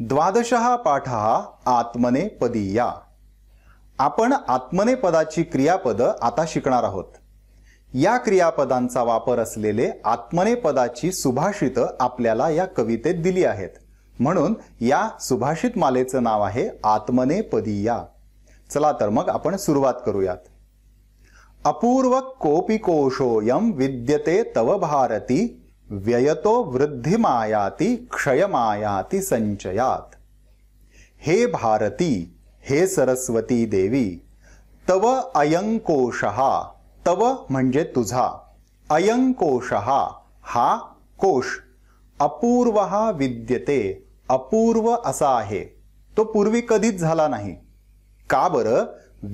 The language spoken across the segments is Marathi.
द्वादशः पाठः आत्मने पदीया आपण आत्मनेपदाची क्रियापद आता शिकणार आहोत या क्रियापदांचा वापर असलेले आत्मनेपदाची सुभाषित आपल्याला या कवितेत दिली आहेत म्हणून या सुभाषित मालेचं नाव आहे आत्मने आत्मनेपदीया चला तर मग आपण सुरुवात करूयात अपूर्व कोशोयम विद्यते तव भारती व्ययतो वृद्धिमायाती क्षयमायाती संचयात हे भारती हे सरस्वती देवी तव अयंकोशहा तव म्हणजे तुझा अयंकोशहा हा कोश अपूर्व विद्यते अपूर्व असा आहे तो पूर्वी कधीच झाला नाही का बर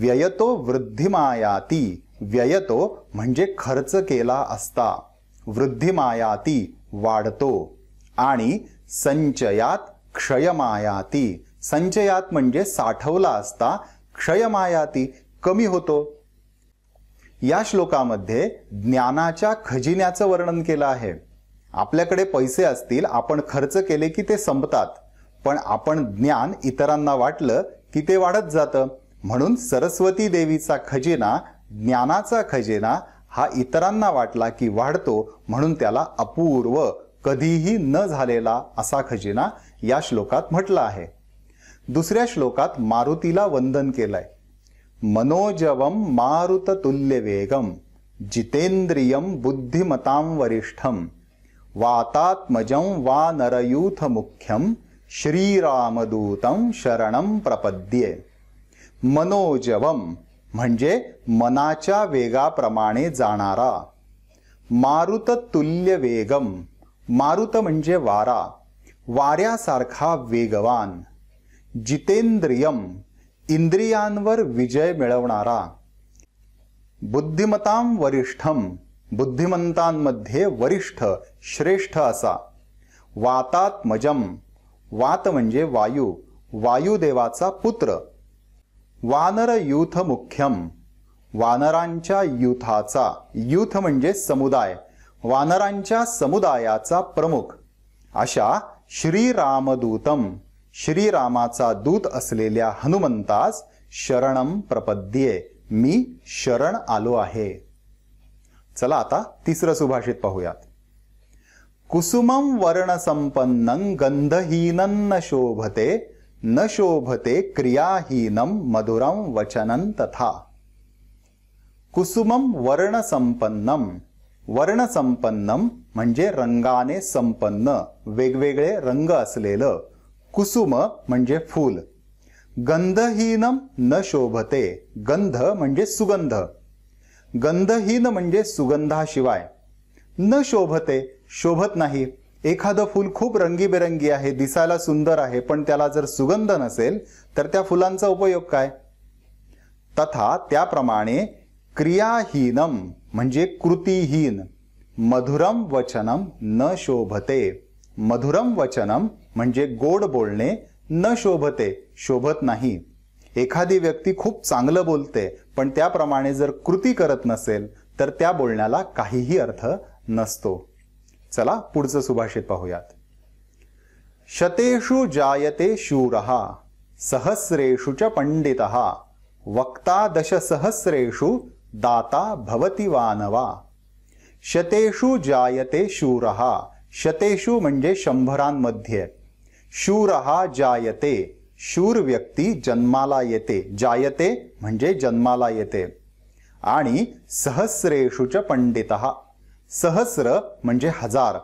व्ययतो वृद्धिमायाती व्ययतो म्हणजे खर्च केला असता वृद्धिमायाती वाढतो आणि संचयात क्षयमायाती संचयात म्हणजे साठवला असता क्षयमायाती कमी होतो या श्लोकामध्ये ज्ञानाच्या खजिन्याचं वर्णन केलं आहे आपल्याकडे पैसे असतील आपण खर्च केले की ते संपतात पण आपण ज्ञान इतरांना वाटलं की ते वाढत जातं म्हणून सरस्वती देवीचा खजिना ज्ञानाचा खजिना हा इतरांना वाटला की वाढतो म्हणून त्याला अपूर्व कधीही न झालेला असा खजिना या श्लोकात म्हटला आहे दुसऱ्या श्लोकात मारुतीला वंदन केलंय मनोजवम तुल्य वेगम जितेंद्रियम बुद्धिमतां वरिष्ठम वातात्मजं वा मुख्यम श्रीरामदूतं शरणं प्रपद्ये मनोजवम म्हणजे मनाच्या वेगाप्रमाणे जाणारा मारुत तुल्य वेगम मारुत म्हणजे वारा वाऱ्यासारखा वेगवान जितेंद्रियम इंद्रियांवर विजय मिळवणारा बुद्धिमताम वरिष्ठम बुद्धिमंतांमध्ये वरिष्ठ श्रेष्ठ असा मजम वात म्हणजे वायू वायुदेवाचा पुत्र वानर युथ मुख्यम वानरांच्या युथाचा युथ म्हणजे समुदाय वानरांच्या समुदायाचा प्रमुख अशा श्रीरामदूतम श्रीरामाचा दूत असलेल्या हनुमंतास शरणम प्रपद्ये मी शरण आलो आहे चला आता तिसरं सुभाषित पाहूयात कुसुमम वर्णसंपन्न गंधहीनन शोभते न शोभते क्रियाहीनम मधुरम वचनं तथा कुसुमम वर्णसंपन्नम वर्णसंपन्नम म्हणजे रंगाने संपन्न वेगवेगळे रंग असलेलं कुसुम म्हणजे फूल गंधहीनम न शोभते गंध म्हणजे सुगंध गंधहीन म्हणजे सुगंधाशिवाय न शोभते शोभत नाही एखादं फूल खूप रंगीबेरंगी आहे दिसायला सुंदर आहे पण त्याला जर सुगंध नसेल तर त्या फुलांचा उपयोग काय तथा त्याप्रमाणे क्रियाहीनम म्हणजे कृतीहीन मधुरम वचनम न शोभते मधुरम वचनम म्हणजे गोड बोलणे न शोभते शोभत नाही एखादी व्यक्ती खूप चांगलं बोलते पण त्याप्रमाणे जर कृती करत नसेल तर त्या बोलण्याला काहीही अर्थ नसतो चला पुढचं सुभाषित पाहूयात शतेषु जायते शूरहा सहस्रेषु च पंडितः वक्ता दशसहस्रेषु दाता भवती वानवा शतेषु जायते शूरहा शतेषु म्हणजे शंभरांमध्ये शूरहा जायते शूर व्यक्ती जन्माला येते जायते म्हणजे जन्माला येते आणि सहस्रेषु च पंडित सहस्र म्हणजे हजार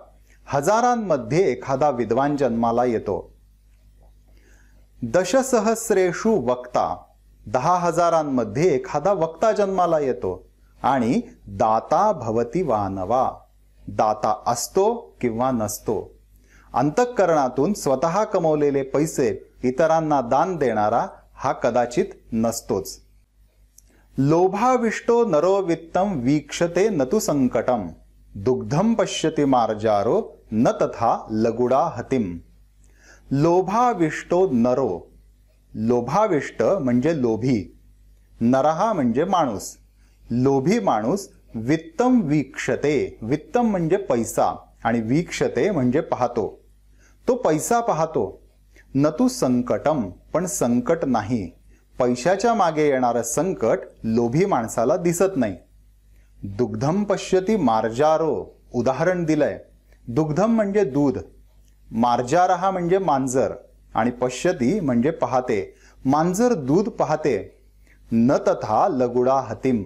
हजारांमध्ये एखादा विद्वान जन्माला येतो दशसहस्रेषु वक्ता दहा हजारांमध्ये एखादा वक्ता जन्माला येतो आणि दाता भवती वानवा दाता असतो किंवा नसतो अंतःकरणातून स्वतः कमवलेले पैसे इतरांना दान देणारा हा कदाचित नसतोच लोभाविष्टो नरोवित्तम वीक्षते नतु संकटम दुग्धम पश्यति मार्जारो न तथा लगुडा हतिम लोभाविष्टो नरो लोभाविष्ट म्हणजे लोभी नरहा म्हणजे माणूस लोभी माणूस वित्तम वीक्षते वित्तम म्हणजे पैसा आणि वीक्षते म्हणजे पाहतो तो पैसा पाहतो न तू संकटम पण संकट नाही पैशाच्या मागे येणारं संकट लोभी माणसाला दिसत नाही दुग्धम पश्यती मार्जारो उदाहरण दिलंय दुग्धम म्हणजे दूध मार्जार हा म्हणजे मांजर आणि पश्यती म्हणजे पाहते मांजर दूध पाहते न तथा लगुडा हतीम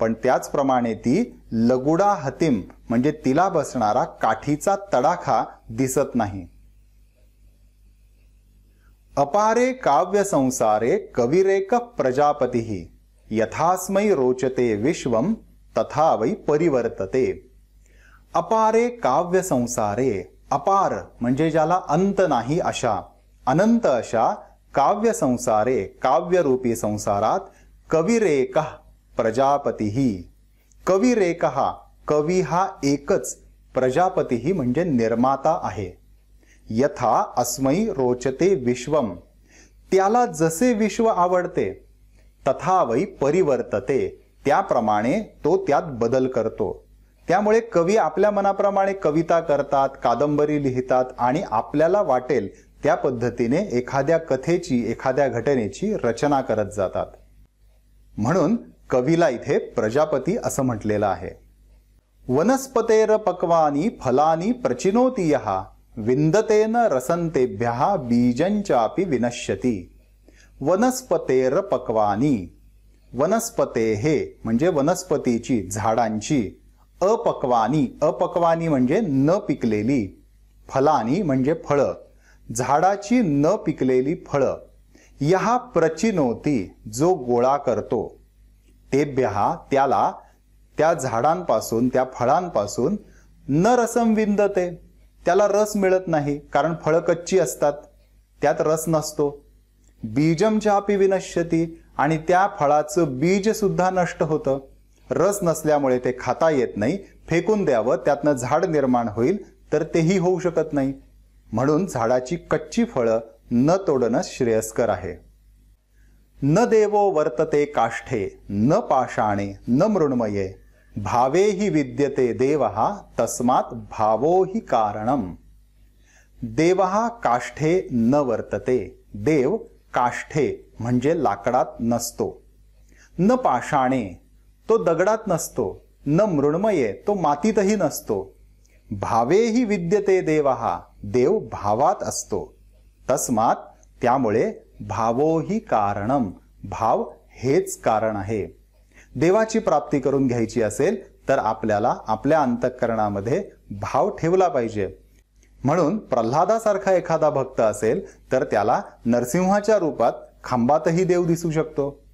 पण त्याचप्रमाणे ती लगुडा हतीम म्हणजे तिला बसणारा काठीचा तडाखा दिसत नाही अपारे काव्य संसारे कविरेक प्रजापती यथास्मै रोचते विश्वम तथा वै परिवर्तते अपारे काव्य संसारे अपार म्हणजे ज्याला अंत नाही अशा अनंत अशा काव्य संसारे काव्य रूपी संसारात कविरेक प्रजापतीही कविरेक कवी हा एकच प्रजापतीही म्हणजे निर्माता आहे यथा अस्मै रोचते विश्वम त्याला जसे विश्व आवडते तथा वै परिवर्तते त्याप्रमाणे तो त्यात बदल करतो त्यामुळे कवी आपल्या मनाप्रमाणे कविता करतात कादंबरी लिहितात आणि आपल्याला वाटेल त्या पद्धतीने एखाद्या कथेची एखाद्या घटनेची रचना करत जातात म्हणून कवीला इथे प्रजापती असं म्हटलेलं आहे वनस्पतेर पक्वानी फलानी प्रचिनोती यहा विंदतेन रसंतेभ्य बीजंचापि विनश्यती वनस्पतेर पक्वानी वनस्पते हे म्हणजे वनस्पतीची झाडांची अपक्वानी अपक्वानी म्हणजे न पिकलेली फलानी म्हणजे फळं झाडाची न पिकलेली फळं या प्रचिनोती जो गोळा करतो तेभ्या त्याला त्या झाडांपासून त्या फळांपासून न रसम विंदते त्याला रस मिळत नाही कारण फळं कच्ची असतात त्यात रस नसतो बीजम चहापी विनश्यती आणि त्या फळाचं सुद्धा नष्ट होतं रस नसल्यामुळे ते खाता येत नाही फेकून द्यावं त्यातनं झाड निर्माण होईल तर तेही होऊ शकत नाही म्हणून झाडाची कच्ची फळं न तोडणं श्रेयस्कर आहे न देवो वर्तते काष्ठे न पाषाणे न मृण्मये भावे ही विद्यते देव हा तस्मात भावो ही कारणम देव काष्ठे न वर्तते देव काष्ठे म्हणजे लाकडात नसतो न पाषाणे तो दगडात नसतो न मृण्मये तो मातीतही नसतो भावेही विद्यते देव हा देव भावात असतो तस्मात त्यामुळे भावो ही कारणम भाव हेच कारण आहे देवाची प्राप्ती करून घ्यायची असेल तर आपल्याला आपल्या अंतःकरणामध्ये भाव ठेवला पाहिजे म्हणून प्रल्हादासारखा एखादा भक्त असेल तर त्याला नरसिंहाच्या रूपात खांबातही देव दिसू शकतो